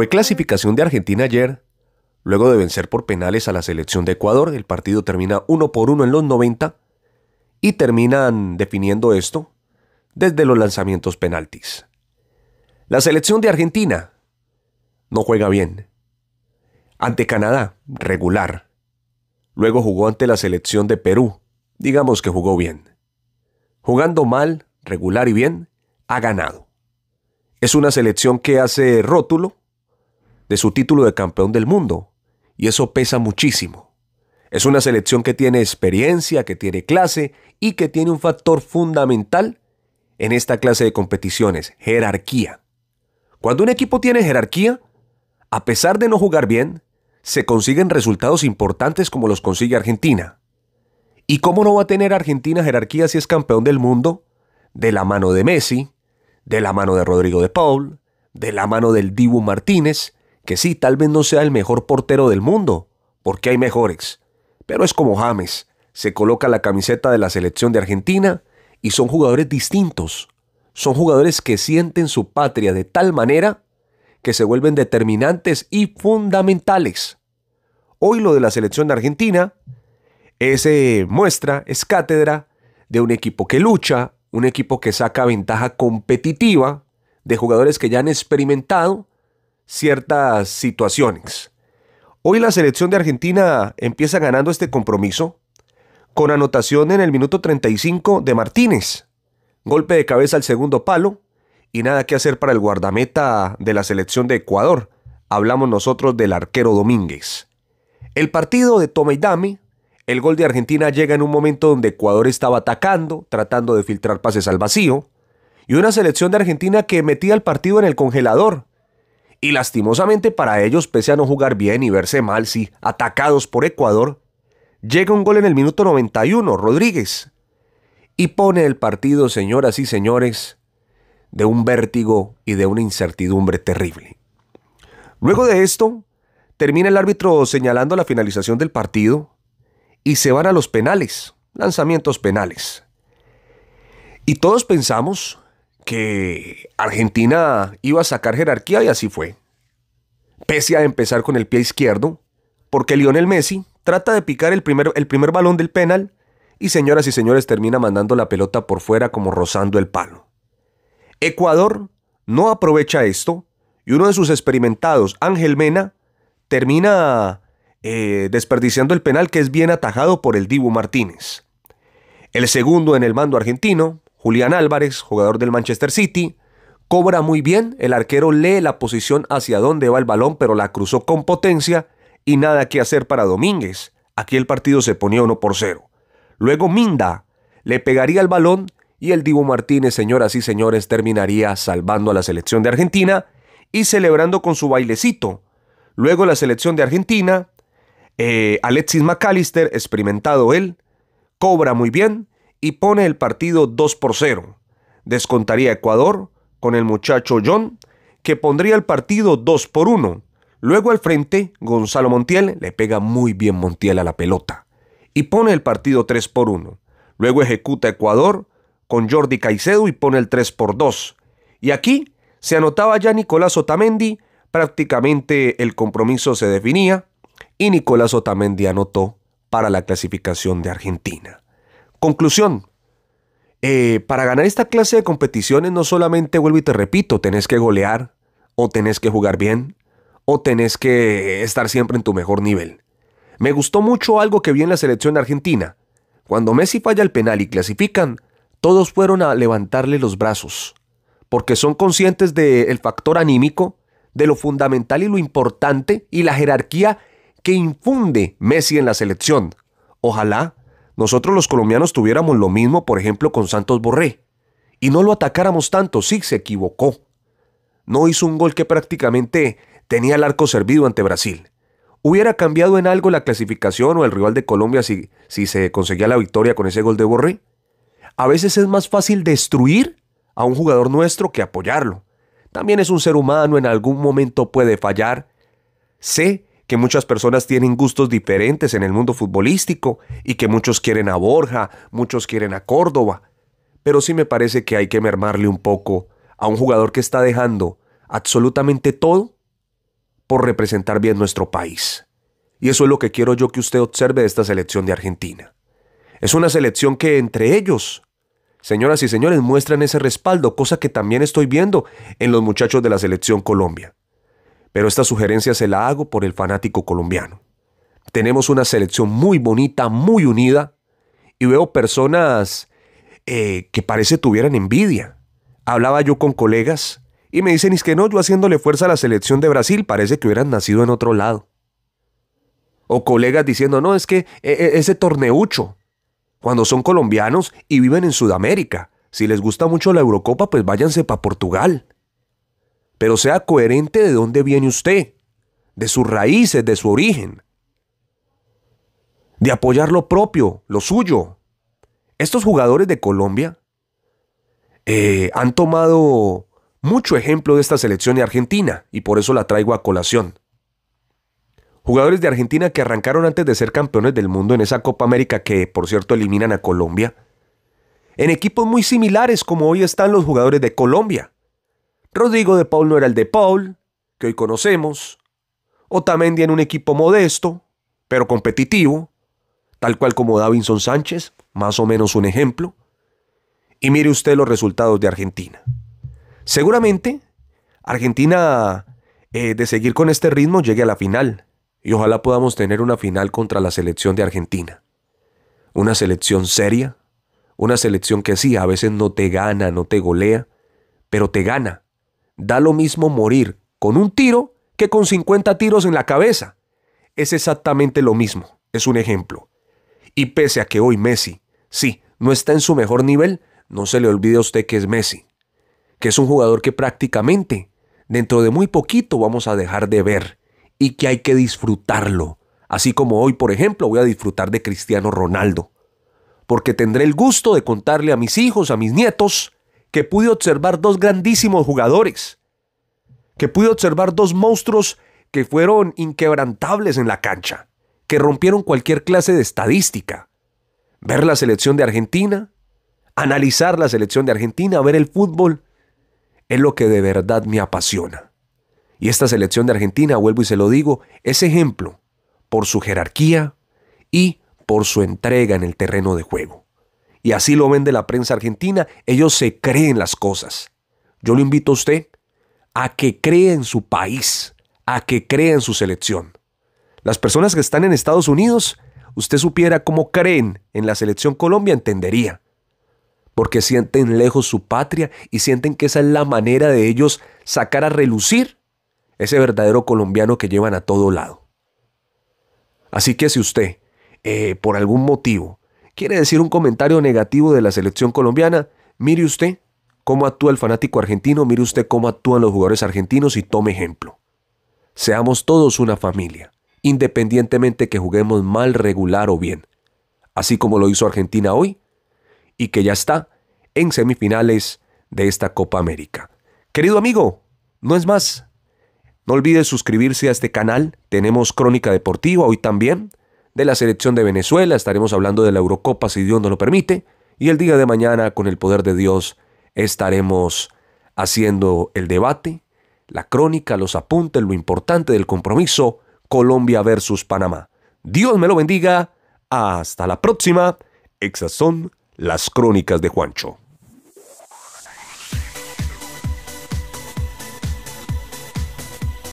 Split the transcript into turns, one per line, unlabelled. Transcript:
Fue clasificación de Argentina ayer. Luego de vencer por penales a la selección de Ecuador, el partido termina uno por uno en los 90 y terminan definiendo esto desde los lanzamientos penaltis. La selección de Argentina no juega bien. Ante Canadá, regular. Luego jugó ante la selección de Perú, digamos que jugó bien. Jugando mal, regular y bien, ha ganado. Es una selección que hace rótulo de su título de campeón del mundo. Y eso pesa muchísimo. Es una selección que tiene experiencia, que tiene clase y que tiene un factor fundamental en esta clase de competiciones, jerarquía. Cuando un equipo tiene jerarquía, a pesar de no jugar bien, se consiguen resultados importantes como los consigue Argentina. ¿Y cómo no va a tener Argentina jerarquía si es campeón del mundo? De la mano de Messi, de la mano de Rodrigo de Paul, de la mano del Dibu Martínez, que sí, tal vez no sea el mejor portero del mundo, porque hay mejores, pero es como James, se coloca la camiseta de la selección de Argentina y son jugadores distintos, son jugadores que sienten su patria de tal manera que se vuelven determinantes y fundamentales. Hoy lo de la selección de Argentina es eh, muestra, es cátedra de un equipo que lucha, un equipo que saca ventaja competitiva, de jugadores que ya han experimentado ciertas situaciones. Hoy la selección de Argentina empieza ganando este compromiso con anotación en el minuto 35 de Martínez. Golpe de cabeza al segundo palo y nada que hacer para el guardameta de la selección de Ecuador. Hablamos nosotros del arquero Domínguez. El partido de Tome y el gol de Argentina llega en un momento donde Ecuador estaba atacando, tratando de filtrar pases al vacío, y una selección de Argentina que metía el partido en el congelador, y lastimosamente para ellos, pese a no jugar bien y verse mal, si atacados por Ecuador, llega un gol en el minuto 91, Rodríguez. Y pone el partido, señoras y señores, de un vértigo y de una incertidumbre terrible. Luego de esto, termina el árbitro señalando la finalización del partido y se van a los penales, lanzamientos penales. Y todos pensamos que Argentina iba a sacar jerarquía y así fue. Pese a empezar con el pie izquierdo, porque Lionel Messi trata de picar el primer, el primer balón del penal y señoras y señores termina mandando la pelota por fuera como rozando el palo. Ecuador no aprovecha esto y uno de sus experimentados, Ángel Mena, termina eh, desperdiciando el penal que es bien atajado por el Dibu Martínez. El segundo en el mando argentino Julián Álvarez, jugador del Manchester City, cobra muy bien, el arquero lee la posición hacia dónde va el balón, pero la cruzó con potencia y nada que hacer para Domínguez. Aquí el partido se ponía 1 por 0. Luego Minda le pegaría el balón y el Divo Martínez, señoras y señores, terminaría salvando a la selección de Argentina y celebrando con su bailecito. Luego la selección de Argentina, eh, Alexis McAllister, experimentado él, cobra muy bien y pone el partido 2 por 0. Descontaría Ecuador con el muchacho John, que pondría el partido 2 por 1. Luego al frente, Gonzalo Montiel le pega muy bien Montiel a la pelota y pone el partido 3 por 1. Luego ejecuta Ecuador con Jordi Caicedo y pone el 3 por 2. Y aquí se anotaba ya Nicolás Otamendi, prácticamente el compromiso se definía y Nicolás Otamendi anotó para la clasificación de Argentina. Conclusión. Eh, para ganar esta clase de competiciones no solamente, vuelvo y te repito, tenés que golear, o tenés que jugar bien, o tenés que estar siempre en tu mejor nivel. Me gustó mucho algo que vi en la selección argentina. Cuando Messi falla el penal y clasifican, todos fueron a levantarle los brazos, porque son conscientes del factor anímico, de lo fundamental y lo importante y la jerarquía que infunde Messi en la selección. Ojalá nosotros los colombianos tuviéramos lo mismo, por ejemplo, con Santos Borré, y no lo atacáramos tanto, sí se equivocó. No hizo un gol que prácticamente tenía el arco servido ante Brasil. ¿Hubiera cambiado en algo la clasificación o el rival de Colombia si, si se conseguía la victoria con ese gol de Borré? A veces es más fácil destruir a un jugador nuestro que apoyarlo. También es un ser humano, en algún momento puede fallar. Sé que muchas personas tienen gustos diferentes en el mundo futbolístico y que muchos quieren a Borja, muchos quieren a Córdoba. Pero sí me parece que hay que mermarle un poco a un jugador que está dejando absolutamente todo por representar bien nuestro país. Y eso es lo que quiero yo que usted observe de esta selección de Argentina. Es una selección que entre ellos, señoras y señores, muestran ese respaldo, cosa que también estoy viendo en los muchachos de la selección Colombia pero esta sugerencia se la hago por el fanático colombiano. Tenemos una selección muy bonita, muy unida, y veo personas eh, que parece tuvieran envidia. Hablaba yo con colegas y me dicen, es que no, yo haciéndole fuerza a la selección de Brasil, parece que hubieran nacido en otro lado. O colegas diciendo, no, es que e, e, ese torneucho, cuando son colombianos y viven en Sudamérica, si les gusta mucho la Eurocopa, pues váyanse para Portugal pero sea coherente de dónde viene usted, de sus raíces, de su origen, de apoyar lo propio, lo suyo. Estos jugadores de Colombia eh, han tomado mucho ejemplo de esta selección de Argentina y por eso la traigo a colación. Jugadores de Argentina que arrancaron antes de ser campeones del mundo en esa Copa América que, por cierto, eliminan a Colombia, en equipos muy similares como hoy están los jugadores de Colombia. Rodrigo de Paul no era el de Paul, que hoy conocemos. Otamendi en un equipo modesto, pero competitivo, tal cual como Davinson Sánchez, más o menos un ejemplo. Y mire usted los resultados de Argentina. Seguramente Argentina, eh, de seguir con este ritmo, llegue a la final. Y ojalá podamos tener una final contra la selección de Argentina. Una selección seria, una selección que sí, a veces no te gana, no te golea, pero te gana. Da lo mismo morir con un tiro que con 50 tiros en la cabeza. Es exactamente lo mismo, es un ejemplo. Y pese a que hoy Messi, sí, no está en su mejor nivel, no se le olvide a usted que es Messi, que es un jugador que prácticamente dentro de muy poquito vamos a dejar de ver y que hay que disfrutarlo. Así como hoy, por ejemplo, voy a disfrutar de Cristiano Ronaldo, porque tendré el gusto de contarle a mis hijos, a mis nietos, que pude observar dos grandísimos jugadores, que pude observar dos monstruos que fueron inquebrantables en la cancha, que rompieron cualquier clase de estadística. Ver la selección de Argentina, analizar la selección de Argentina, ver el fútbol, es lo que de verdad me apasiona. Y esta selección de Argentina, vuelvo y se lo digo, es ejemplo por su jerarquía y por su entrega en el terreno de juego y así lo vende la prensa argentina, ellos se creen las cosas. Yo lo invito a usted a que cree en su país, a que crea en su selección. Las personas que están en Estados Unidos, usted supiera cómo creen en la selección Colombia, entendería. Porque sienten lejos su patria y sienten que esa es la manera de ellos sacar a relucir ese verdadero colombiano que llevan a todo lado. Así que si usted, eh, por algún motivo, ¿Quiere decir un comentario negativo de la selección colombiana? Mire usted cómo actúa el fanático argentino, mire usted cómo actúan los jugadores argentinos y tome ejemplo. Seamos todos una familia, independientemente que juguemos mal, regular o bien, así como lo hizo Argentina hoy y que ya está en semifinales de esta Copa América. Querido amigo, no es más. No olvides suscribirse a este canal, tenemos Crónica Deportiva hoy también de la selección de Venezuela, estaremos hablando de la Eurocopa si Dios nos lo permite, y el día de mañana, con el poder de Dios, estaremos haciendo el debate, la crónica, los apuntes, lo importante del compromiso Colombia versus Panamá. Dios me lo bendiga. Hasta la próxima. esas son las crónicas de Juancho.